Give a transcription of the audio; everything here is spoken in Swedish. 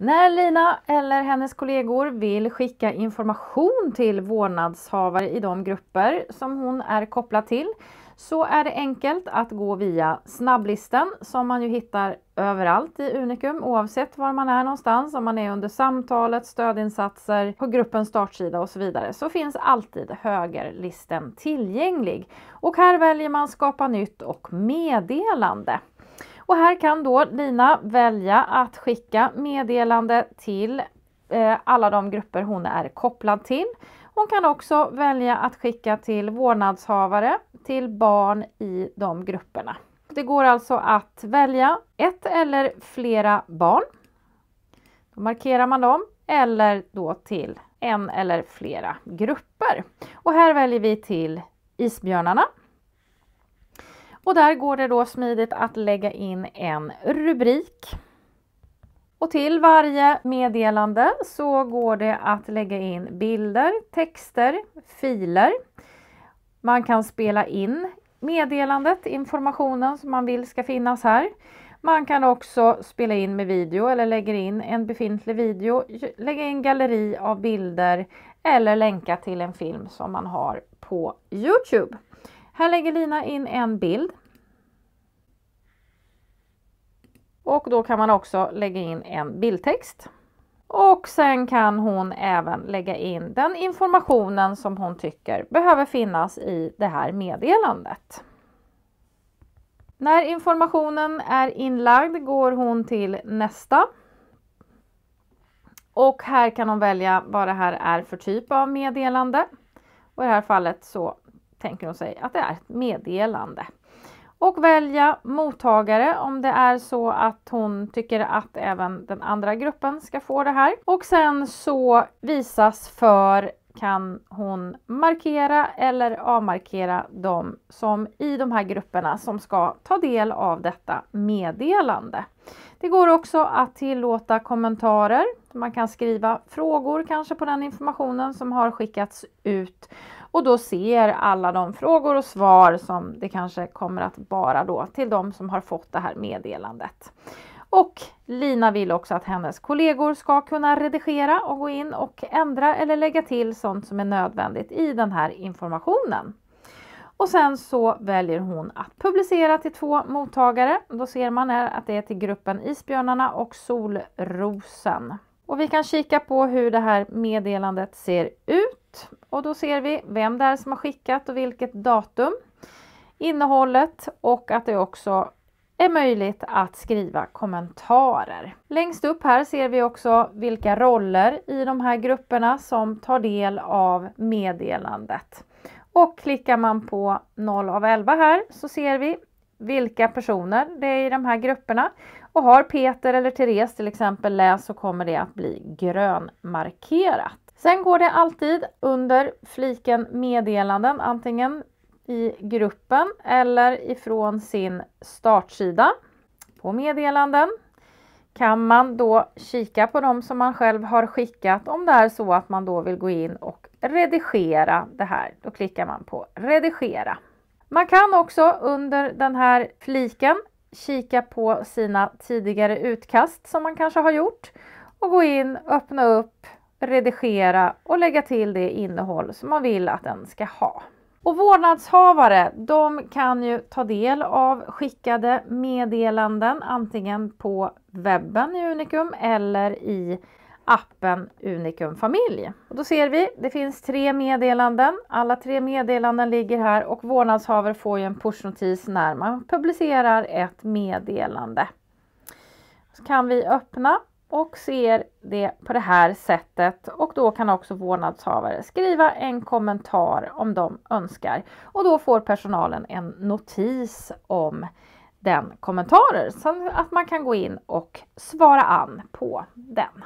När Lina eller hennes kollegor vill skicka information till vårdnadshavare i de grupper som hon är kopplad till så är det enkelt att gå via snabblisten som man ju hittar överallt i Unikum oavsett var man är någonstans, om man är under samtalet, stödinsatser, på gruppens startsida och så vidare, så finns alltid högerlisten tillgänglig. Och här väljer man skapa nytt och meddelande. Och här kan då Lina välja att skicka meddelande till eh, alla de grupper hon är kopplad till. Hon kan också välja att skicka till vårdnadshavare, till barn i de grupperna. Det går alltså att välja ett eller flera barn. Då markerar man dem eller då till en eller flera grupper. Och här väljer vi till isbjörnarna och där går det då smidigt att lägga in en rubrik. Och till varje meddelande så går det att lägga in bilder, texter, filer. Man kan spela in meddelandet, informationen som man vill ska finnas här. Man kan också spela in med video eller lägga in en befintlig video, lägga in galleri av bilder eller länka till en film som man har på Youtube. Här lägger Lina in en bild Och då kan man också lägga in en bildtext. Och sen kan hon även lägga in den informationen som hon tycker behöver finnas i det här meddelandet. När informationen är inlagd går hon till nästa. Och här kan hon välja vad det här är för typ av meddelande. Och i det här fallet så tänker hon sig att det är ett meddelande och välja mottagare om det är så att hon tycker att även den andra gruppen ska få det här. Och sen så visas för kan hon markera eller avmarkera dem som i de här grupperna som ska ta del av detta meddelande. Det går också att tillåta kommentarer. Man kan skriva frågor kanske på den informationen som har skickats ut och då ser alla de frågor och svar som det kanske kommer att vara då till de som har fått det här meddelandet. Och Lina vill också att hennes kollegor ska kunna redigera och gå in och ändra eller lägga till sånt som är nödvändigt i den här informationen. Och sen så väljer hon att publicera till två mottagare. Då ser man här att det är till gruppen Isbjörnarna och Solrosen. Och vi kan kika på hur det här meddelandet ser ut. Och då ser vi vem det är som har skickat och vilket datum. Innehållet och att det också är möjligt att skriva kommentarer. Längst upp här ser vi också vilka roller i de här grupperna som tar del av meddelandet. Och klickar man på 0 av 11 här så ser vi vilka personer det är i de här grupperna. Och har Peter eller Therese till exempel läst så kommer det att bli grönmarkerat. Sen går det alltid under fliken meddelanden, antingen i gruppen eller ifrån sin startsida på meddelanden kan man då kika på dem som man själv har skickat om det är så att man då vill gå in och redigera det här. Då klickar man på redigera. Man kan också under den här fliken kika på sina tidigare utkast som man kanske har gjort och gå in, öppna upp, redigera och lägga till det innehåll som man vill att den ska ha. Och vårdnadshavare, de kan ju ta del av skickade meddelanden antingen på webben i Unikum eller i appen Unikum familj. Och då ser vi, det finns tre meddelanden. Alla tre meddelanden ligger här och vårdnadshavare får ju en pushnotis när man publicerar ett meddelande. Så kan vi öppna och ser det på det här sättet och då kan också vårdnadshavare skriva en kommentar om de önskar och då får personalen en notis om den kommentaren så att man kan gå in och svara an på den.